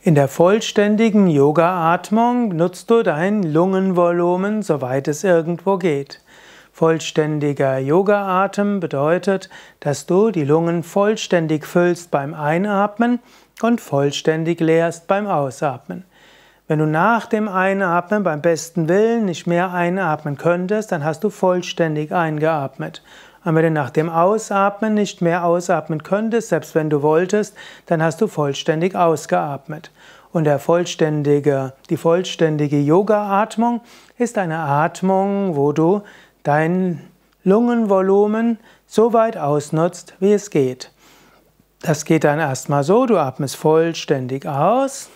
In der vollständigen Yoga-Atmung nutzt du dein Lungenvolumen, soweit es irgendwo geht. Vollständiger Yoga-Atem bedeutet, dass du die Lungen vollständig füllst beim Einatmen und vollständig leerst beim Ausatmen. Wenn du nach dem Einatmen beim besten Willen nicht mehr einatmen könntest, dann hast du vollständig eingeatmet. Und wenn du nach dem Ausatmen nicht mehr ausatmen könntest, selbst wenn du wolltest, dann hast du vollständig ausgeatmet. Und der vollständige, die vollständige Yoga-Atmung ist eine Atmung, wo du dein Lungenvolumen so weit ausnutzt, wie es geht. Das geht dann erstmal so, du atmest vollständig aus.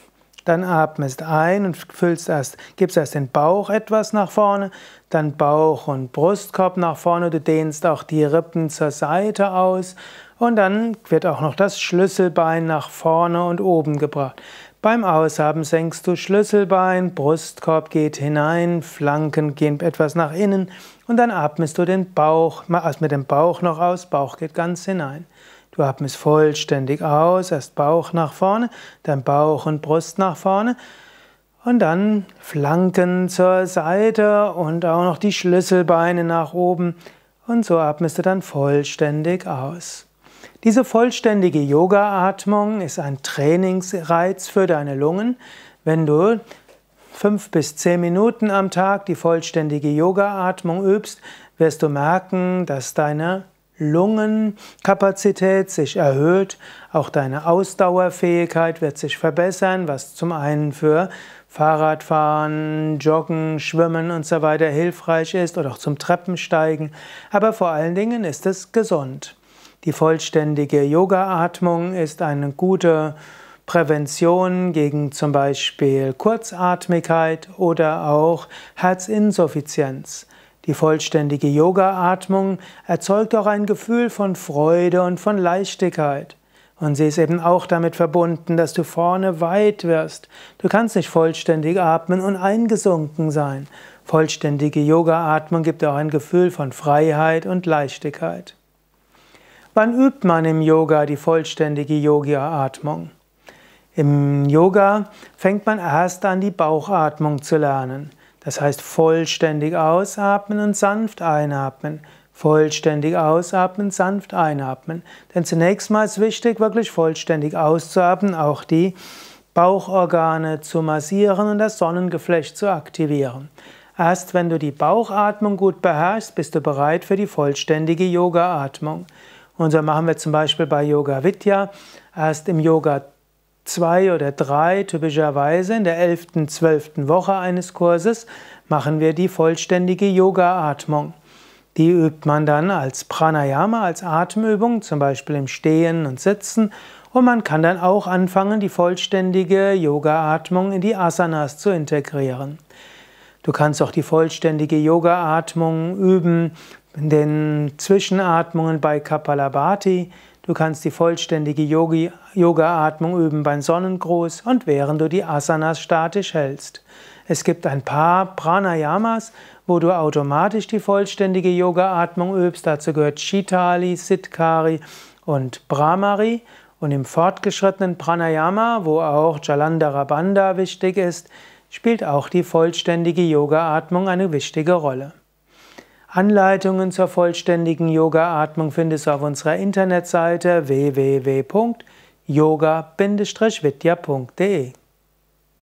Dann atmest ein und füllst erst, gibst erst den Bauch etwas nach vorne, dann Bauch und Brustkorb nach vorne. Du dehnst auch die Rippen zur Seite aus und dann wird auch noch das Schlüsselbein nach vorne und oben gebracht. Beim Aushaben senkst du Schlüsselbein, Brustkorb geht hinein, Flanken gehen etwas nach innen und dann atmest du den Bauch, mach also mit dem Bauch noch aus, Bauch geht ganz hinein. Du atmest vollständig aus, erst Bauch nach vorne, dann Bauch und Brust nach vorne und dann Flanken zur Seite und auch noch die Schlüsselbeine nach oben und so atmest du dann vollständig aus. Diese vollständige Yoga-Atmung ist ein Trainingsreiz für deine Lungen. Wenn du fünf bis zehn Minuten am Tag die vollständige Yoga-Atmung übst, wirst du merken, dass deine Lungenkapazität sich erhöht, auch deine Ausdauerfähigkeit wird sich verbessern, was zum einen für Fahrradfahren, Joggen, Schwimmen und so weiter hilfreich ist oder auch zum Treppensteigen, aber vor allen Dingen ist es gesund. Die vollständige Yoga-Atmung ist eine gute Prävention gegen zum Beispiel Kurzatmigkeit oder auch Herzinsuffizienz. Die vollständige Yoga-Atmung erzeugt auch ein Gefühl von Freude und von Leichtigkeit. Und sie ist eben auch damit verbunden, dass du vorne weit wirst. Du kannst nicht vollständig atmen und eingesunken sein. Vollständige Yoga-Atmung gibt auch ein Gefühl von Freiheit und Leichtigkeit. Wann übt man im Yoga die vollständige Yoga-Atmung? Im Yoga fängt man erst an, die Bauchatmung zu lernen. Das heißt vollständig ausatmen und sanft einatmen. Vollständig ausatmen, sanft einatmen. Denn zunächst mal ist wichtig, wirklich vollständig auszuatmen, auch die Bauchorgane zu massieren und das Sonnengeflecht zu aktivieren. Erst wenn du die Bauchatmung gut beherrschst, bist du bereit für die vollständige Yoga-Atmung. Und so machen wir zum Beispiel bei Yoga Vidya erst im Yoga zwei oder drei, typischerweise in der elften, zwölften Woche eines Kurses, machen wir die vollständige Yoga-Atmung. Die übt man dann als Pranayama, als Atemübung, zum Beispiel im Stehen und Sitzen. Und man kann dann auch anfangen, die vollständige Yoga-Atmung in die Asanas zu integrieren. Du kannst auch die vollständige Yoga-Atmung üben, in den Zwischenatmungen bei Kapalabhati, Du kannst die vollständige Yoga-Atmung üben beim Sonnengruß und während du die Asanas statisch hältst. Es gibt ein paar Pranayamas, wo du automatisch die vollständige Yoga-Atmung übst. Dazu gehört Shitali, Siddhkari und Brahmari. Und im fortgeschrittenen Pranayama, wo auch Jalandhara Bandha wichtig ist, spielt auch die vollständige Yoga-Atmung eine wichtige Rolle. Anleitungen zur vollständigen Yoga-Atmung findest du auf unserer Internetseite www.yoga-vidya.de